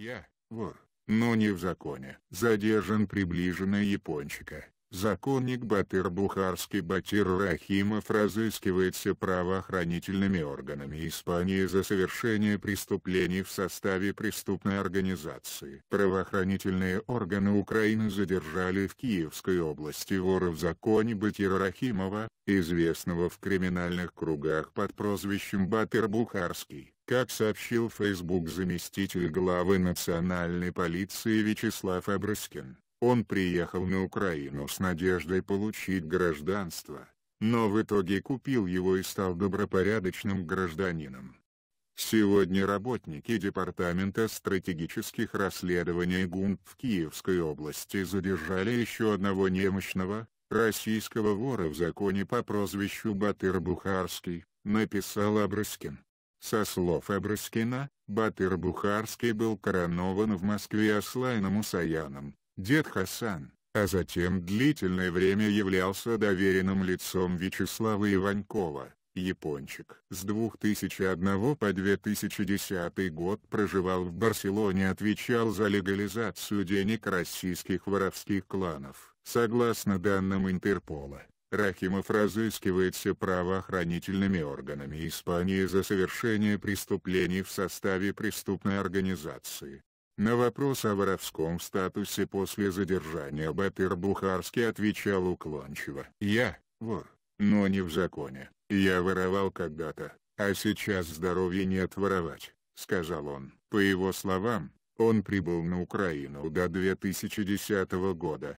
Я, вор, но не в законе. Задержан приближенный Япончика. Законник Батыр Бухарский Батир Рахимов разыскивается правоохранительными органами Испании за совершение преступлений в составе преступной организации. Правоохранительные органы Украины задержали в Киевской области вора в законе Батир Рахимова, известного в криминальных кругах под прозвищем Батыр Бухарский. Как сообщил Facebook заместитель главы национальной полиции Вячеслав Абрыскин, он приехал на Украину с надеждой получить гражданство, но в итоге купил его и стал добропорядочным гражданином. Сегодня работники Департамента стратегических расследований ГУН в Киевской области задержали еще одного немощного, российского вора в законе по прозвищу Батыр Бухарский, написал Абрыскин. Со слов Эбрыскина, Батыр Бухарский был коронован в Москве Аслайном Усаяном, дед Хасан, а затем длительное время являлся доверенным лицом Вячеслава Иванькова. Япончик. С 2001 по 2010 год проживал в Барселоне отвечал за легализацию денег российских воровских кланов. Согласно данным Интерпола, Рахимов разыскивается правоохранительными органами Испании за совершение преступлений в составе преступной организации. На вопрос о воровском статусе после задержания Батыр Бухарский отвечал уклончиво. «Я вор, но не в законе. Я воровал когда-то, а сейчас здоровья нет воровать», — сказал он. По его словам, он прибыл на Украину до 2010 года,